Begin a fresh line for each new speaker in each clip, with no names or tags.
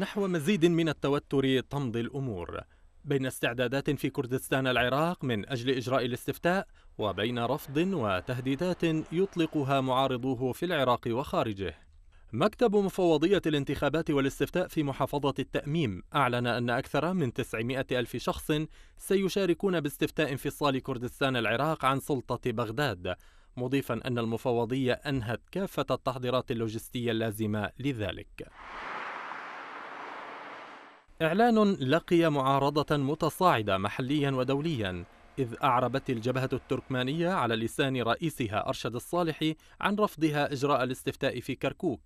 نحو مزيد من التوتر تمضي الأمور بين استعدادات في كردستان العراق من أجل إجراء الاستفتاء وبين رفض وتهديدات يطلقها معارضوه في العراق وخارجه مكتب مفوضية الانتخابات والاستفتاء في محافظة التأميم أعلن أن أكثر من 900 ألف شخص سيشاركون باستفتاء انفصال كردستان العراق عن سلطة بغداد مضيفا أن المفوضية أنهت كافة التحضيرات اللوجستية اللازمة لذلك إعلان لقي معارضة متصاعدة محليا ودوليا إذ أعربت الجبهة التركمانية على لسان رئيسها أرشد الصالحي عن رفضها إجراء الاستفتاء في كركوك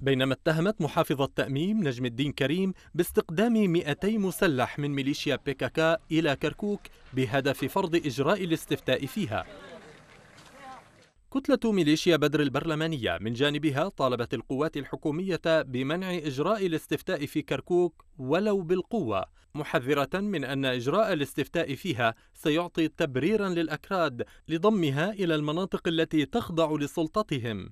بينما اتهمت محافظة تأميم نجم الدين كريم باستقدام 200 مسلح من ميليشيا بيكاكا إلى كركوك بهدف فرض إجراء الاستفتاء فيها كتلة ميليشيا بدر البرلمانية من جانبها طالبت القوات الحكومية بمنع إجراء الاستفتاء في كركوك ولو بالقوة، محذرة من أن إجراء الاستفتاء فيها سيعطي تبريرا للأكراد لضمها إلى المناطق التي تخضع لسلطتهم.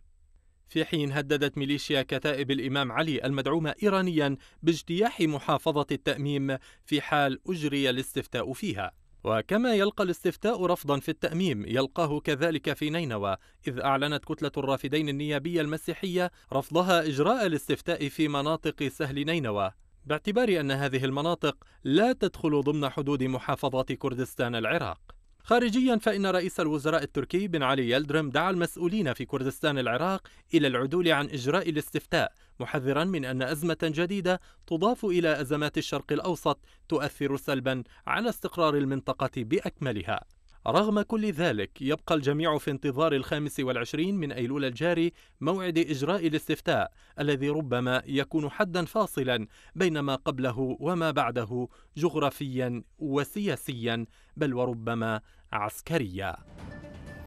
في حين هددت ميليشيا كتائب الإمام علي المدعومة إيرانيا باجتياح محافظة التأميم في حال أجري الاستفتاء فيها. وكما يلقى الاستفتاء رفضا في التأميم يلقاه كذلك في نينوى إذ أعلنت كتلة الرافدين النيابية المسيحية رفضها إجراء الاستفتاء في مناطق سهل نينوى باعتبار أن هذه المناطق لا تدخل ضمن حدود محافظة كردستان العراق خارجيا فإن رئيس الوزراء التركي بن علي يلدرم دعا المسؤولين في كردستان العراق إلى العدول عن إجراء الاستفتاء محذرا من أن أزمة جديدة تضاف إلى أزمات الشرق الأوسط تؤثر سلبا على استقرار المنطقة بأكملها رغم كل ذلك يبقى الجميع في انتظار الخامس والعشرين من أيلول الجاري موعد إجراء الاستفتاء الذي ربما يكون حدا فاصلا بين ما قبله وما بعده جغرافيا وسياسيا بل وربما عسكريا